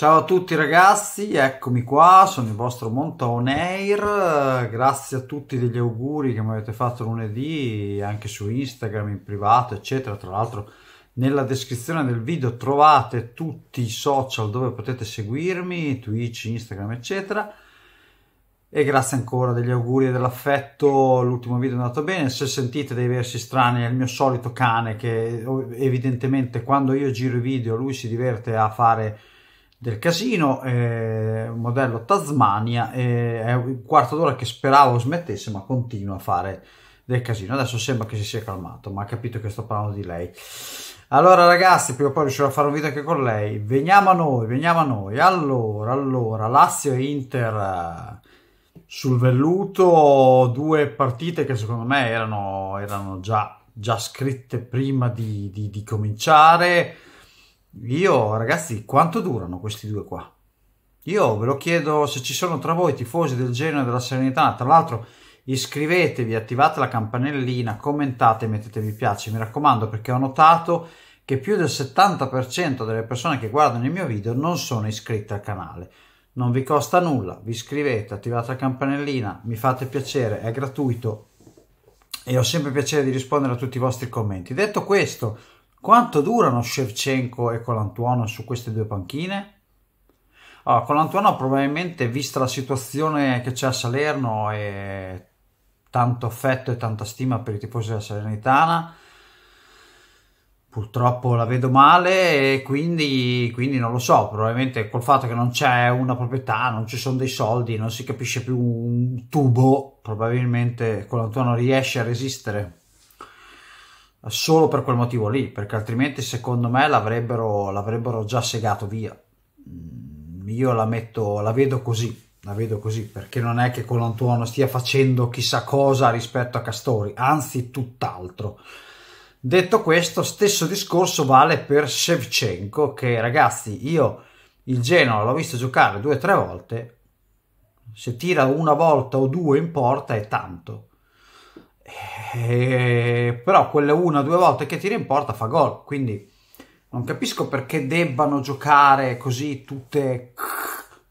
Ciao a tutti ragazzi, eccomi qua, sono il vostro Montone grazie a tutti degli auguri che mi avete fatto lunedì anche su Instagram in privato eccetera, tra l'altro nella descrizione del video trovate tutti i social dove potete seguirmi, Twitch, Instagram eccetera e grazie ancora degli auguri e dell'affetto, l'ultimo video è andato bene, se sentite dei versi strani è il mio solito cane che evidentemente quando io giro i video lui si diverte a fare del casino, eh, modello Tasmania, eh, è un quarto d'ora che speravo smettesse ma continua a fare del casino. Adesso sembra che si sia calmato, ma ha capito che sto parlando di lei. Allora ragazzi, prima o poi riuscirò a fare un video anche con lei. Veniamo a noi, veniamo a noi. Allora, allora, Lazio e Inter eh, sul velluto, due partite che secondo me erano, erano già, già scritte prima di, di, di cominciare io, ragazzi, quanto durano questi due qua? Io ve lo chiedo se ci sono tra voi tifosi del Genoa e della Serenità. Tra l'altro, iscrivetevi, attivate la campanellina, commentate, mettete mi piace, mi raccomando, perché ho notato che più del 70% delle persone che guardano il mio video non sono iscritte al canale. Non vi costa nulla, vi iscrivete, attivate la campanellina, mi fate piacere, è gratuito e ho sempre piacere di rispondere a tutti i vostri commenti. Detto questo, quanto durano Shevchenko e Colantuono su queste due panchine? Allora, ah, Colantuono probabilmente, vista la situazione che c'è a Salerno e tanto affetto e tanta stima per i tifosi della Salernitana, purtroppo la vedo male e quindi, quindi, non lo so, probabilmente col fatto che non c'è una proprietà, non ci sono dei soldi, non si capisce più un tubo, probabilmente Colantuono riesce a resistere solo per quel motivo lì, perché altrimenti secondo me l'avrebbero, l'avrebbero già segato via. Mm, io la metto, la vedo così, la vedo così, perché non è che Colantuono stia facendo chissà cosa rispetto a Castori, anzi tutt'altro. Detto questo, stesso discorso vale per Shevchenko, che ragazzi, io il Genoa l'ho visto giocare due o tre volte, se tira una volta o due in porta è tanto, eh, però quelle una o due volte che tira in porta fa gol, quindi non capisco perché debbano giocare così tutte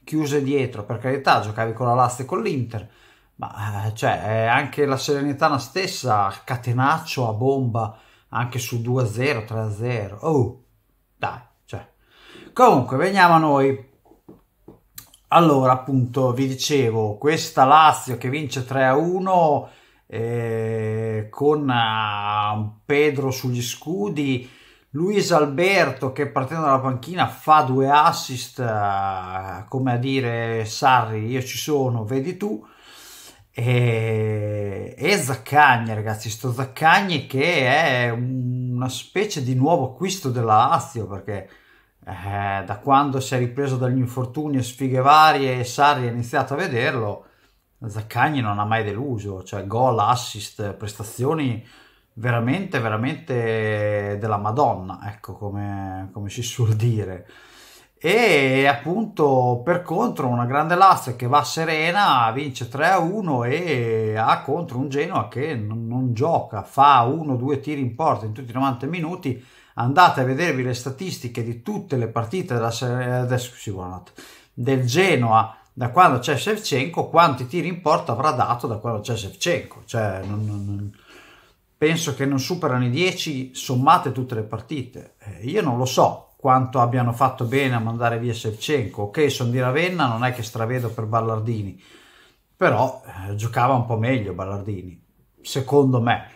chiuse dietro. Per carità, giocavi con la Lazio e con l'Inter, ma eh, cioè, eh, anche la Serenitana stessa, catenaccio a bomba anche su 2-0, 3-0. Oh, dai, cioè. Comunque, veniamo a noi. Allora, appunto, vi dicevo, questa Lazio che vince 3-1 eh, con uh, Pedro sugli scudi, Luis Alberto che partendo dalla panchina fa due assist, uh, come a dire Sarri io ci sono, vedi tu, e, eh, e Zaccagni ragazzi, sto Zaccagni che è una specie di nuovo acquisto della Lazio perché... Eh, da quando si è ripreso dagli infortuni e sfighe varie e Sarri ha iniziato a vederlo, Zaccagni non ha mai deluso, cioè gol, assist, prestazioni veramente, veramente della Madonna, ecco come, come si suol dire. E appunto per contro una grande Lazio che va serena, vince 3-1 e ha contro un Genoa che non, non gioca, fa uno o due tiri in porta in tutti i 90 minuti. Andate a vedervi le statistiche di tutte le partite della, della, del Genoa da quando c'è Shevchenko quanti tiri in porta avrà dato da quando c'è Shevchenko. Cioè, non, non, penso che non superano i 10 sommate tutte le partite. Eh, io non lo so quanto abbiano fatto bene a mandare via Shevchenko. Ok, sono di Ravenna, non è che stravedo per Ballardini, però eh, giocava un po' meglio Ballardini, secondo me.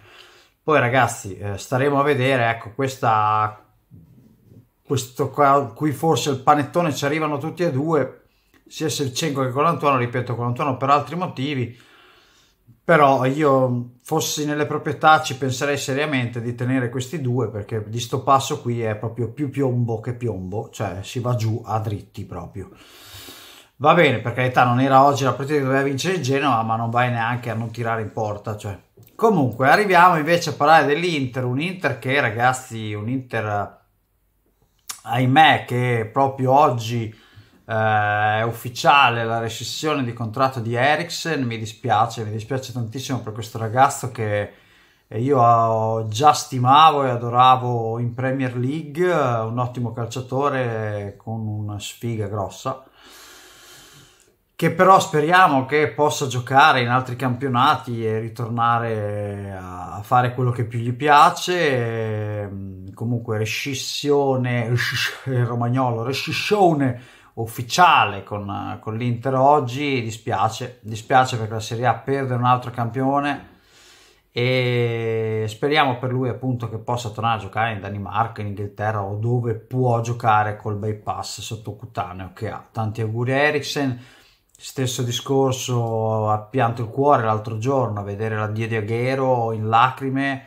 Poi ragazzi, eh, staremo a vedere, ecco, questa, questo qua, qui forse il panettone ci arrivano tutti e due, sia Sevchenko che con l'Antuano, ripeto, con l'Antuano per altri motivi, però io fossi nelle proprietà ci penserei seriamente di tenere questi due perché di sto passo qui è proprio più piombo che piombo, cioè si va giù a dritti proprio. Va bene, per carità, non era oggi la partita che doveva vincere il Genoa, ma non vai neanche a non tirare in porta. Cioè. Comunque, arriviamo invece a parlare dell'Inter, un Inter che ragazzi, un Inter ahimè che proprio oggi eh, è ufficiale la rescissione di contratto di Ericsson. mi dispiace, mi dispiace tantissimo per questo ragazzo che eh, io già stimavo e adoravo in Premier League, eh, un ottimo calciatore con una sfiga grossa che però speriamo che possa giocare in altri campionati e ritornare a fare quello che più gli piace. Ehm, comunque rescissione, il romagnolo, rescissione ufficiale con, con l'Inter oggi, dispiace, dispiace perché la Serie A perde un altro campione e speriamo per lui appunto che possa tornare a giocare in Danimarca, in Inghilterra o dove può giocare col bypass sottocutaneo che ha. Tanti auguri a Eriksen, stesso discorso a pianto il cuore l'altro giorno a vedere l'addio di Aghero in lacrime,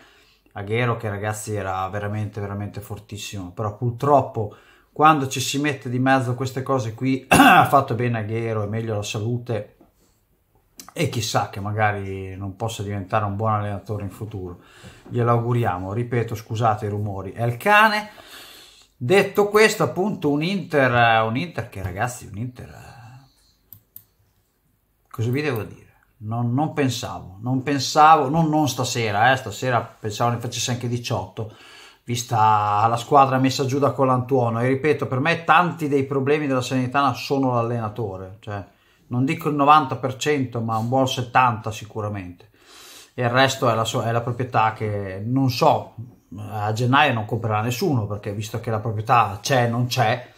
Aghero che ragazzi era veramente veramente fortissimo, però purtroppo quando ci si mette di mezzo queste cose qui ha fatto bene a Ghero, è meglio la salute e chissà che magari non possa diventare un buon allenatore in futuro. Glielo auguriamo, ripeto, scusate i rumori, è il cane. Detto questo, appunto, un Inter, un Inter che ragazzi, un Inter... Eh, cosa vi devo dire? Non, non pensavo, non pensavo, non, non stasera, eh, stasera pensavo ne facesse anche 18 vista la squadra messa giù da Colantuono e ripeto per me tanti dei problemi della Sanitana sono l'allenatore cioè, non dico il 90% ma un buon 70% sicuramente e il resto è la, so- è la proprietà che non so a gennaio non comprerà nessuno perché visto che la proprietà c'è non c'è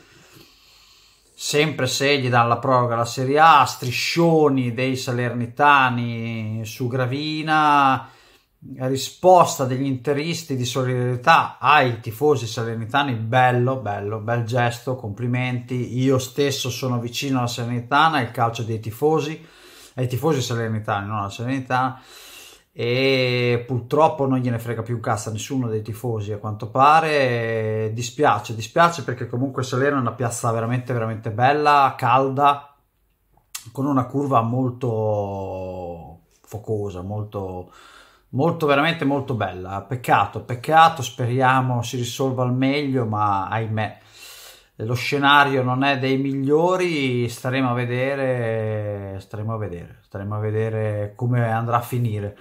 sempre se gli danno la proroga alla Serie A striscioni dei Salernitani su Gravina risposta degli interisti di solidarietà ai tifosi salernitani, bello, bello, bel gesto, complimenti. Io stesso sono vicino alla Salernitana, il calcio dei tifosi, ai tifosi salernitani, non alla Salernitana. E purtroppo non gliene frega più un cazzo a nessuno dei tifosi, a quanto pare. Dispiace, dispiace perché comunque Salerno è una piazza veramente, veramente bella, calda, con una curva molto focosa, molto molto veramente molto bella peccato peccato speriamo si risolva al meglio ma ahimè lo scenario non è dei migliori staremo a vedere staremo a vedere staremo a vedere come andrà a finire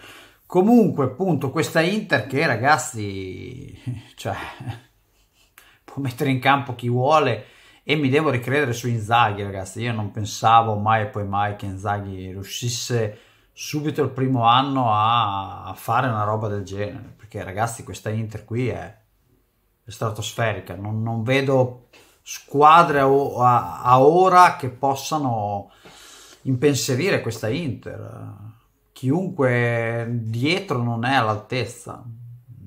comunque appunto questa Inter che ragazzi cioè può mettere in campo chi vuole e mi devo ricredere su Inzaghi ragazzi io non pensavo mai e poi mai che Inzaghi riuscisse a subito il primo anno a, fare una roba del genere, perché ragazzi questa Inter qui è, è stratosferica, non, non, vedo squadre a, a, a ora che possano impensierire questa Inter. Chiunque dietro non è all'altezza,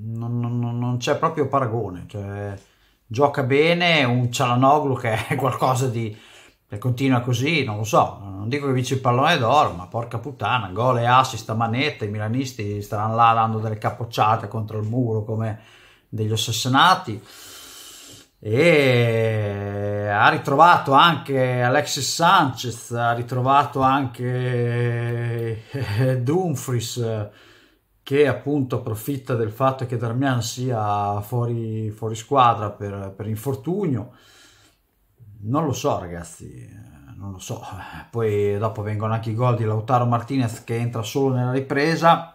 non, non, non c'è proprio paragone. Cioè, gioca bene un Cialanoglu che è qualcosa di, se continua così, non lo so, non dico che vince il pallone d'oro, ma porca puttana, gol e assist a manetta, i milanisti staranno là dando delle capocciate contro il muro come degli ossessionati e ha ritrovato anche Alexis Sanchez, ha ritrovato anche eh, Dumfries che appunto approfitta del fatto che Darmian sia fuori, fuori squadra per, per infortunio non lo so ragazzi, non lo so. Poi dopo vengono anche i gol di Lautaro Martinez che entra solo nella ripresa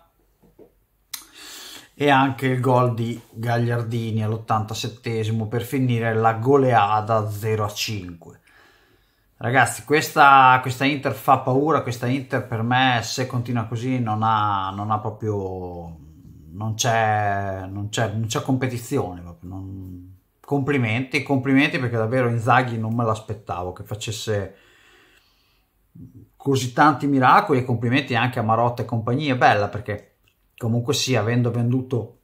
e anche il gol di Gagliardini all'87 per finire la goleada 0 a 5. Ragazzi, questa, questa, Inter fa paura, questa Inter per me se continua così non ha, non ha proprio... non c'è, non c'è, non c'è competizione, proprio, non, complimenti, complimenti perché davvero Inzaghi non me l'aspettavo che facesse così tanti miracoli e complimenti anche a Marotta e compagnia, bella perché comunque sì, avendo venduto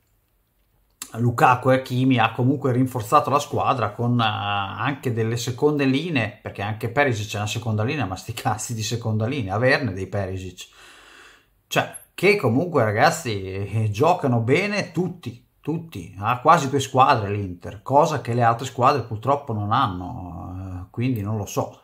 Lukaku e Kimi ha comunque rinforzato la squadra con uh, anche delle seconde linee, perché anche Perisic è una seconda linea, ma sti cazzi di seconda linea, averne dei Perisic. Cioè, che comunque ragazzi eh, giocano bene tutti, tutti, ha ah, quasi due squadre l'Inter, cosa che le altre squadre purtroppo non hanno, eh, quindi non lo so.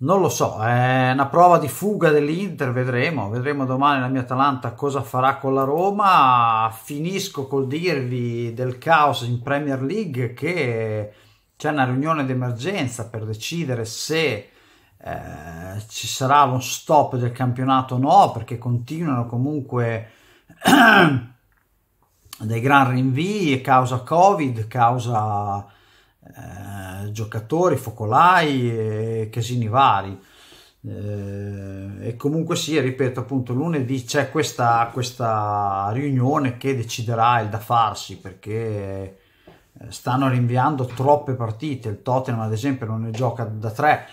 Non lo so, è una prova di fuga dell'Inter, vedremo, vedremo domani la mia Atalanta cosa farà con la Roma. Finisco col dirvi del caos in Premier League che c'è una riunione d'emergenza per decidere se eh, ci sarà lo stop del campionato o no, perché continuano comunque dei gran rinvii causa Covid, causa eh, giocatori, focolai e casini vari. Eh, e comunque sì, ripeto appunto, lunedì c'è questa, questa riunione che deciderà il da farsi perché eh, stanno rinviando troppe partite. Il Tottenham, ad esempio, non ne gioca da tre.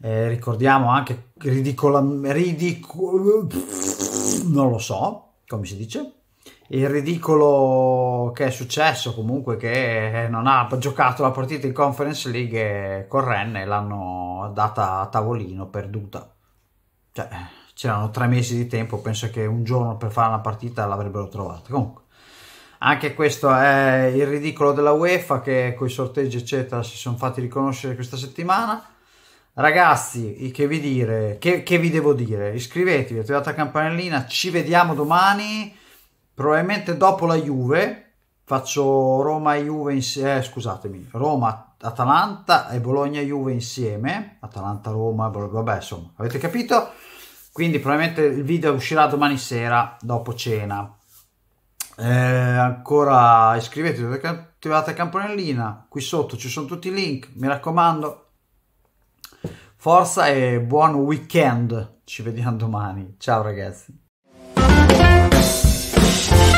Eh, ricordiamo anche ridicola, ridicolo, non lo so come si dice, il ridicolo che è successo comunque che non ha giocato la partita in Conference League con Rennes e l'hanno data a tavolino perduta cioè c'erano tre mesi di tempo penso che un giorno per fare una partita l'avrebbero trovata comunque anche questo è il ridicolo della UEFA che con i sorteggi eccetera si sono fatti riconoscere questa settimana ragazzi che vi dire che, che vi devo dire iscrivetevi attivate la campanellina ci vediamo domani probabilmente dopo la Juve faccio Roma Juve insieme, eh, scusatemi, Roma Atalanta e Bologna Juve insieme, Atalanta Roma, vabbè, insomma, avete capito? Quindi probabilmente il video uscirà domani sera dopo cena. Eh, ancora iscrivetevi, attivate la campanellina, qui sotto ci sono tutti i link, mi raccomando. Forza e buon weekend, ci vediamo domani. Ciao ragazzi. Thank you.